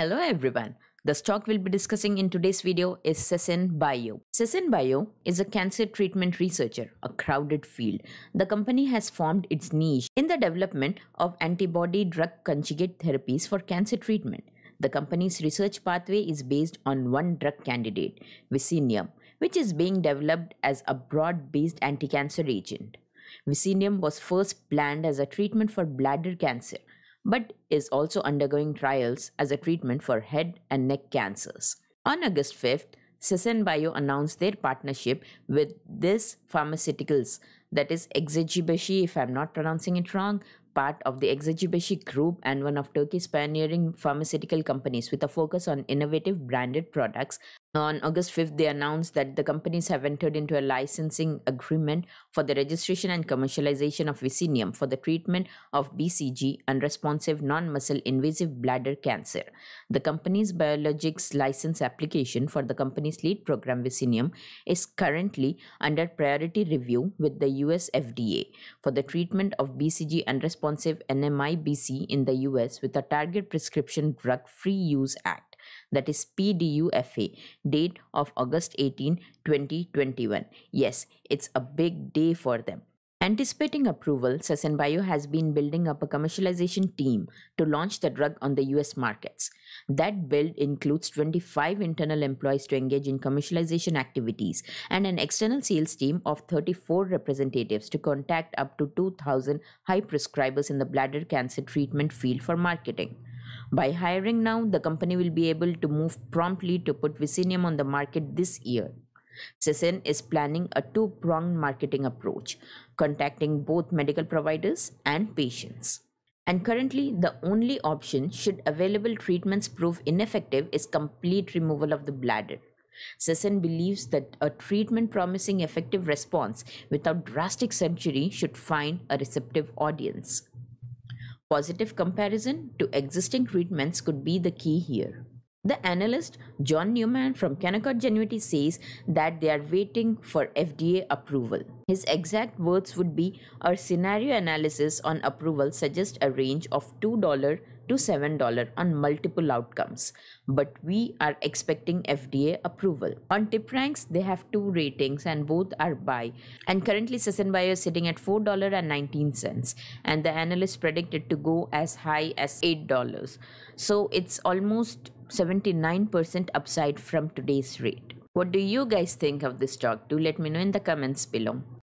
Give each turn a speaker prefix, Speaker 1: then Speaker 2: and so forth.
Speaker 1: Hello everyone. The stock we'll be discussing in today's video is Sesin Bio. Sesin Bio is a cancer treatment researcher, a crowded field. The company has formed its niche in the development of antibody drug conjugate therapies for cancer treatment. The company's research pathway is based on one drug candidate, Vicinium, which is being developed as a broad-based anti-cancer agent. Vicinium was first planned as a treatment for bladder cancer but is also undergoing trials as a treatment for head and neck cancers. On August 5th, Sesen Bio announced their partnership with this pharmaceuticals, that is Exegibeshi, if I'm not pronouncing it wrong, part of the Exegibeshi Group and one of Turkey's pioneering pharmaceutical companies with a focus on innovative branded products on August 5th, they announced that the companies have entered into a licensing agreement for the registration and commercialization of Viscinium for the treatment of BCG unresponsive non muscle invasive bladder cancer. The company's biologics license application for the company's lead program Viscinium, is currently under priority review with the US FDA for the treatment of BCG unresponsive NMIBC in the US with a target prescription drug free use act that is PDUFA, date of August 18, 2021. Yes, it's a big day for them. Anticipating approval, Sassen Bio has been building up a commercialization team to launch the drug on the US markets. That build includes 25 internal employees to engage in commercialization activities and an external sales team of 34 representatives to contact up to 2,000 high prescribers in the bladder cancer treatment field for marketing. By hiring now, the company will be able to move promptly to put Vicinium on the market this year. Cesen is planning a two pronged marketing approach, contacting both medical providers and patients. And currently, the only option should available treatments prove ineffective is complete removal of the bladder. Cesen believes that a treatment promising effective response without drastic surgery should find a receptive audience. Positive comparison to existing treatments could be the key here. The analyst John Newman from Canaccord Genuity says that they are waiting for FDA approval. His exact words would be Our scenario analysis on approval suggests a range of $2 to $7 on multiple outcomes, but we are expecting FDA approval. On TipRanks, they have two ratings and both are buy. And currently, Sisson is sitting at $4.19, and the analyst predicted to go as high as $8. So it's almost 79% upside from today's rate. What do you guys think of this stock? Do let me know in the comments below.